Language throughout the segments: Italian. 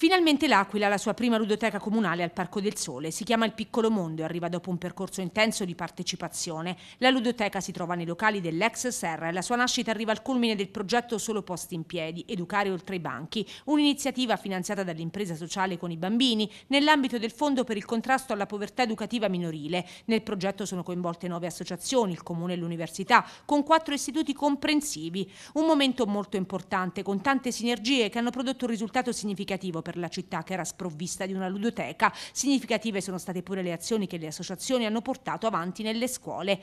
Finalmente l'Aquila ha la sua prima ludoteca comunale al Parco del Sole. Si chiama Il Piccolo Mondo e arriva dopo un percorso intenso di partecipazione. La ludoteca si trova nei locali dell'ex Serra e la sua nascita arriva al culmine del progetto Solo Posti in Piedi, Educare Oltre i Banchi, un'iniziativa finanziata dall'impresa sociale con i bambini nell'ambito del Fondo per il contrasto alla povertà educativa minorile. Nel progetto sono coinvolte nove associazioni, il comune e l'università, con quattro istituti comprensivi. Un momento molto importante, con tante sinergie che hanno prodotto un risultato significativo per la città che era sprovvista di una ludoteca. Significative sono state pure le azioni che le associazioni hanno portato avanti nelle scuole.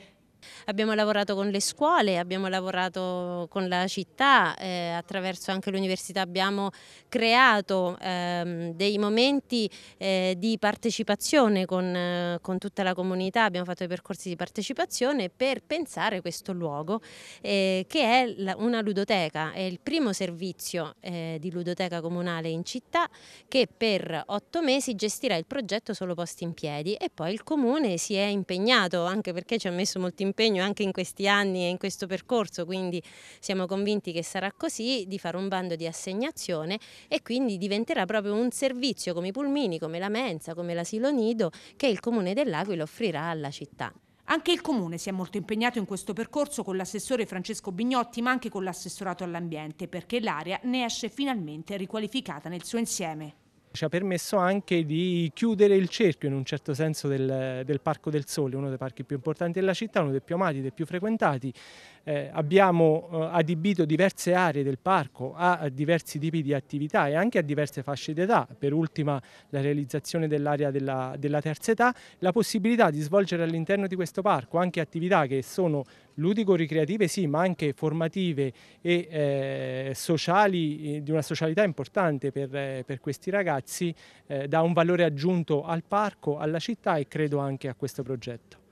Abbiamo lavorato con le scuole, abbiamo lavorato con la città, eh, attraverso anche l'università abbiamo creato ehm, dei momenti eh, di partecipazione con, eh, con, tutta la comunità, abbiamo fatto dei percorsi di partecipazione per pensare questo luogo eh, che è la, una ludoteca, è il primo servizio eh, di ludoteca comunale in città che per otto mesi gestirà il progetto solo posti in piedi e poi il comune si è impegnato anche perché ci ha messo molto impegno impegno anche in questi anni e in questo percorso, quindi siamo convinti che sarà così, di fare un bando di assegnazione e quindi diventerà proprio un servizio come i pulmini, come la mensa, come l'asilo nido che il Comune dell'Aquila offrirà alla città. Anche il Comune si è molto impegnato in questo percorso con l'assessore Francesco Bignotti ma anche con l'assessorato all'ambiente perché l'area ne esce finalmente riqualificata nel suo insieme ci ha permesso anche di chiudere il cerchio in un certo senso del, del, Parco del Sole, uno dei parchi più importanti della città, uno dei più amati, dei più frequentati. Eh, abbiamo eh, adibito diverse aree del parco a, a, diversi tipi di attività e anche a diverse fasce d'età, per ultima la realizzazione dell'area della, della terza età, la possibilità di svolgere all'interno di questo parco anche attività che sono ludico-ricreative sì, ma anche formative e eh, sociali, eh, di una socialità importante per, eh, per questi ragazzi, eh, dà un valore aggiunto al parco, alla città e credo anche a questo progetto.